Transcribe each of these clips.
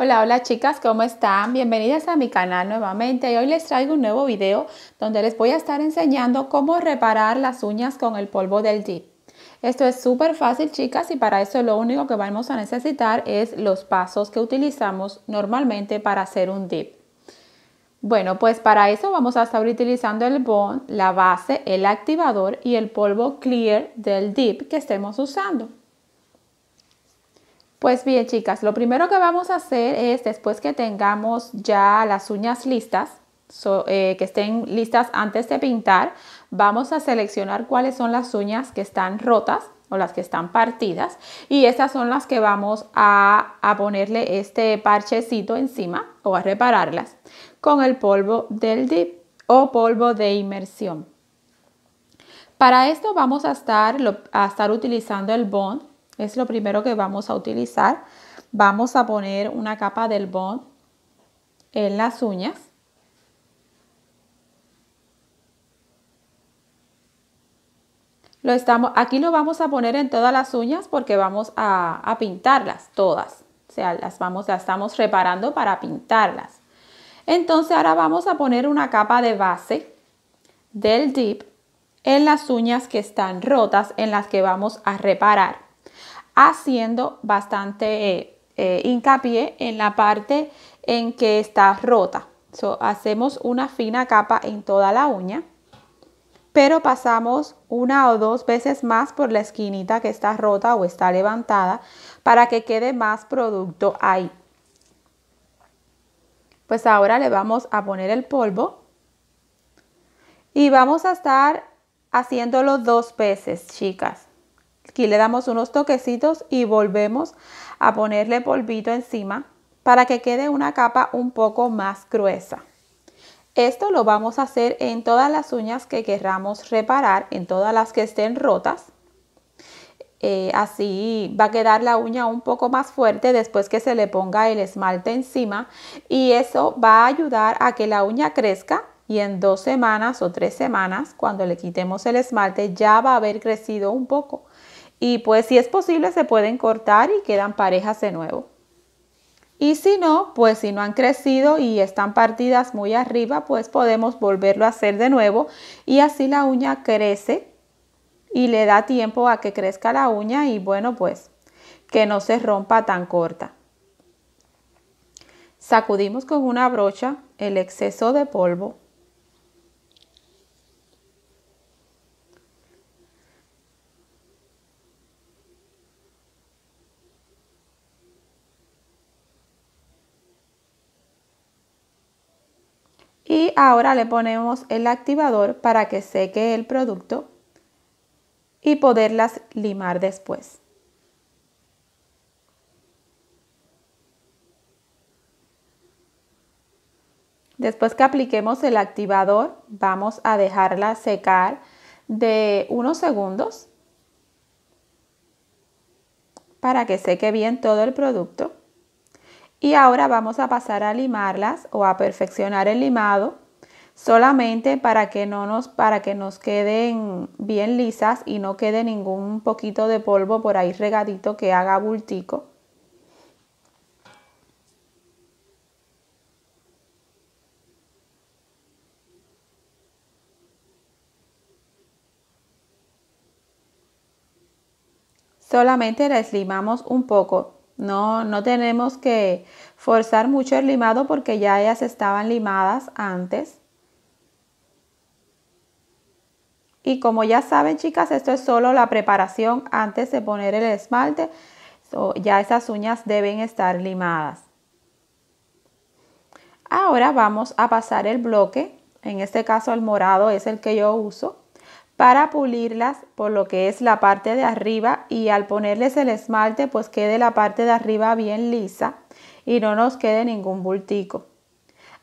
Hola, hola chicas, ¿cómo están? Bienvenidas a mi canal nuevamente y hoy les traigo un nuevo video donde les voy a estar enseñando cómo reparar las uñas con el polvo del dip. Esto es súper fácil chicas y para eso lo único que vamos a necesitar es los pasos que utilizamos normalmente para hacer un dip. Bueno, pues para eso vamos a estar utilizando el bond, la base, el activador y el polvo clear del dip que estemos usando. Pues bien, chicas, lo primero que vamos a hacer es después que tengamos ya las uñas listas, eh, que estén listas antes de pintar, vamos a seleccionar cuáles son las uñas que están rotas o las que están partidas y estas son las que vamos a, ponerle este parchecito encima o a repararlas con el polvo del dip o polvo de inmersión. Para esto vamos a estar utilizando el bond es lo primero que vamos a utilizar. Vamos a poner una capa del bond en las uñas. Lo estamos, aquí lo vamos a poner en todas las uñas porque vamos a, pintarlas todas. O sea, las, vamos, las estamos reparando para pintarlas. Entonces ahora vamos a poner una capa de base del dip en las uñas que están rotas, en las que vamos a reparar haciendo bastante eh, eh, hincapié en la parte en que está rota. hacemos una fina capa en toda la uña, pero pasamos una o dos veces más por la esquinita que está rota o está levantada para que quede más producto ahí. Pues ahora le vamos a poner el polvo y vamos a estar haciéndolo dos veces, chicas. Aquí le damos unos toquecitos y volvemos a ponerle polvito encima para que quede una capa un poco más gruesa. Esto lo vamos a hacer en todas las uñas que querramos reparar, en todas las que estén rotas. Eh, así va a quedar la uña un poco más fuerte después que se le ponga el esmalte encima y eso va a ayudar a que la uña crezca y en dos semanas o tres semanas cuando le quitemos el esmalte ya va a haber crecido un poco y pues si es posible se pueden cortar y quedan parejas de nuevo. Y si no, pues si no han crecido y están partidas muy arriba, pues podemos volverlo a hacer de nuevo y así la uña crece y le da tiempo a que crezca la uña y bueno, pues que no se rompa tan corta. Sacudimos con una brocha el exceso de polvo Y ahora le ponemos el activador para que seque el producto y poderlas limar después. Después que apliquemos el activador, vamos a dejarla secar de unos segundos para que seque bien todo el producto. Y ahora vamos a pasar a limarlas o a perfeccionar el limado solamente para que no nos, para que nos queden bien lisas y no quede ningún poquito de polvo por ahí regadito que haga bultico. Solamente las limamos un poco, no, no tenemos que forzar mucho el limado porque ya ellas estaban limadas antes. Y como ya saben chicas, esto es solo la preparación antes de poner el esmalte. ya esas uñas deben estar limadas. Ahora vamos a pasar el bloque. En este caso el morado es el que yo uso para pulirlas por lo que es la parte de arriba y al ponerles el esmalte pues quede la parte de arriba bien lisa y no nos quede ningún bultico.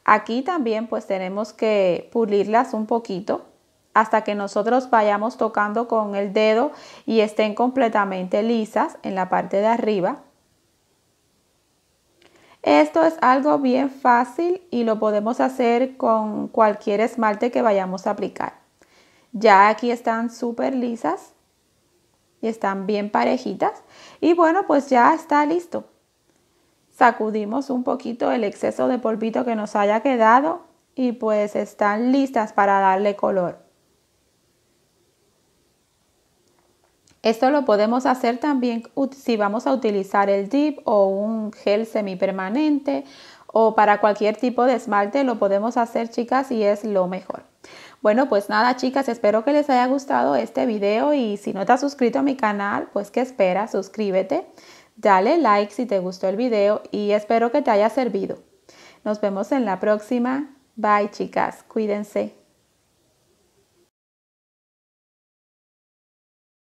Aquí también pues tenemos que pulirlas un poquito hasta que nosotros vayamos tocando con el dedo y estén completamente lisas en la parte de arriba. Esto es algo bien fácil y lo podemos hacer con cualquier esmalte que vayamos a aplicar. Ya aquí están súper lisas y están bien parejitas. Y bueno, pues ya está listo. Sacudimos un poquito el exceso de polvito que nos haya quedado y pues están listas para darle color. Esto lo podemos hacer también si vamos a utilizar el dip o un gel semipermanente o para cualquier tipo de esmalte lo podemos hacer chicas y es lo mejor. Bueno, pues nada chicas, espero que les haya gustado este video y si no te has suscrito a mi canal, pues ¿qué esperas? Suscríbete, dale like si te gustó el video y espero que te haya servido. Nos vemos en la próxima. Bye chicas, cuídense.